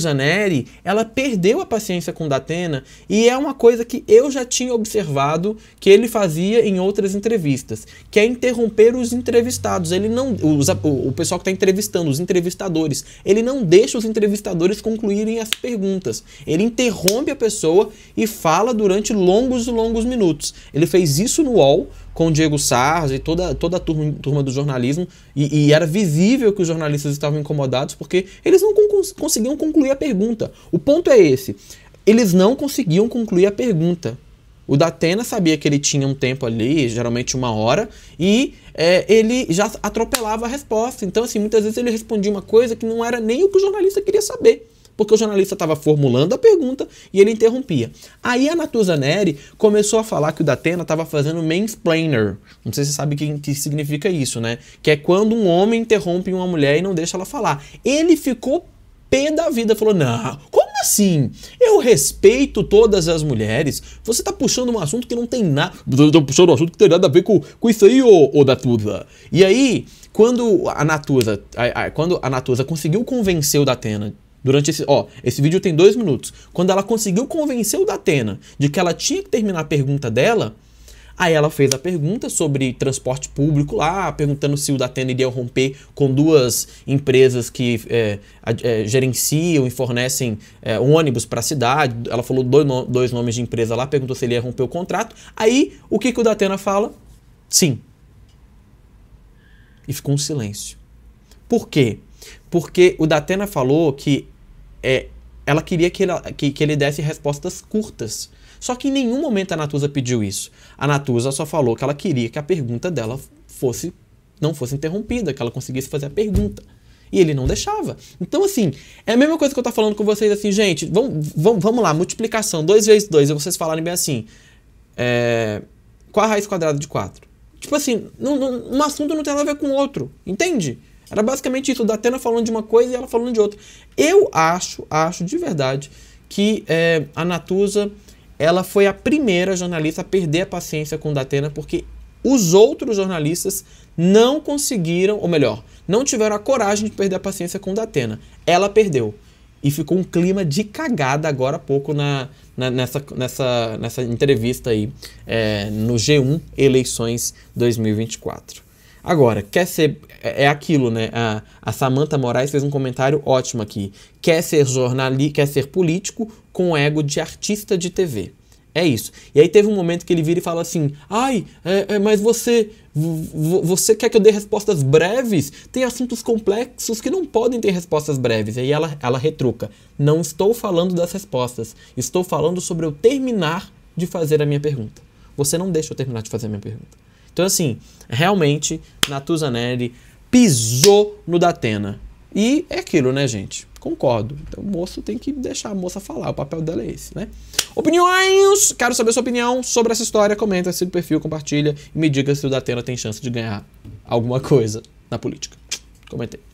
Zaneri, ela perdeu a paciência com Datena e é uma coisa que eu já tinha observado que ele fazia em outras entrevistas, que é interromper os entrevistados. Ele não, os, o pessoal que está entrevistando, os entrevistadores, ele não deixa os entrevistadores concluírem as perguntas. Ele interrompe a pessoa e fala durante longos e longos minutos. Ele fez isso no UOL, com o Diego Sarge e toda, toda a turma, turma do jornalismo, e, e, era visível que os jornalistas estavam incomodados porque eles não con conseguiam concluir concluir a pergunta. O ponto é esse. Eles não conseguiam concluir a pergunta. O Datena sabia que ele tinha um tempo ali, geralmente uma hora, e é, ele já atropelava a resposta. Então, assim, muitas vezes ele respondia uma coisa que não era nem o que o jornalista queria saber porque o jornalista estava formulando a pergunta e ele interrompia. Aí a Natuza Neri começou a falar que o Datena estava fazendo mansplainer. Não sei se você sabe o que, que significa isso, né? Que é quando um homem interrompe uma mulher e não deixa ela falar. Ele ficou pé da vida, falou: não, como assim? Eu respeito todas as mulheres. Você tá puxando um assunto que não tem nada. Tá puxando um assunto que tem nada a ver com, com isso aí, ô, ô Natuza. E aí, quando a Natuza. A, a, quando a Natuza conseguiu convencer o Datena. Durante esse. Ó, esse vídeo tem dois minutos. Quando ela conseguiu convencer o Datena de que ela tinha que terminar a pergunta dela Aí ela fez a pergunta sobre transporte público lá, perguntando se o Datena iria romper com duas empresas que é, é, gerenciam e fornecem é, ônibus para a cidade. Ela falou dois, dois, nomes de empresa lá, perguntou se ele ia romper o contrato. Aí o que, que o Datena fala? Sim. E ficou um silêncio. Por quê? Porque o Datena falou que é, ela queria que que, que ele desse respostas curtas só que em nenhum momento a Natuza pediu isso. A Natuza só falou que ela queria que a pergunta dela fosse não fosse interrompida, que ela conseguisse fazer a pergunta. E ele não deixava. Então, assim, é a mesma coisa que eu tô falando com vocês assim, gente, vamos, vamos, vamos lá, multiplicação, 2 vezes 2, e vocês falarem bem assim, é, qual a raiz quadrada de 4? Tipo assim, não, não, um assunto não tem nada a ver com o outro, entende? Era basicamente isso, da Atena falando de uma coisa e ela falando de outra. Eu acho, acho de verdade, que é, a Natuza ela foi a primeira jornalista a perder a paciência com o Datena porque os outros jornalistas não conseguiram, ou melhor, não tiveram a coragem de perder a paciência com o Datena. Ela perdeu. E ficou um clima de cagada agora há pouco na, na nessa, nessa, nessa entrevista aí é, no G1 Eleições 2024. Agora, quer ser. É, é aquilo, né? A, a Samanta Moraes fez um comentário ótimo aqui. Quer ser jornalista, quer ser político com ego de artista de TV. É isso. E aí teve um momento que ele vira e fala assim: ai, é, é, mas você. Você quer que eu dê respostas breves? Tem assuntos complexos que não podem ter respostas breves. E aí ela, ela retruca: Não estou falando das respostas. Estou falando sobre eu terminar de fazer a minha pergunta. Você não deixa eu terminar de fazer a minha pergunta. Então, assim, realmente, Neri pisou no Datena. E é aquilo, né, gente? Concordo. Então o moço tem que deixar a moça falar, o papel dela é esse, né? Opiniões! Quero saber sua opinião sobre essa história. Comenta se o perfil, compartilha e me diga se o Datena tem chance de ganhar alguma coisa na política. Comentei.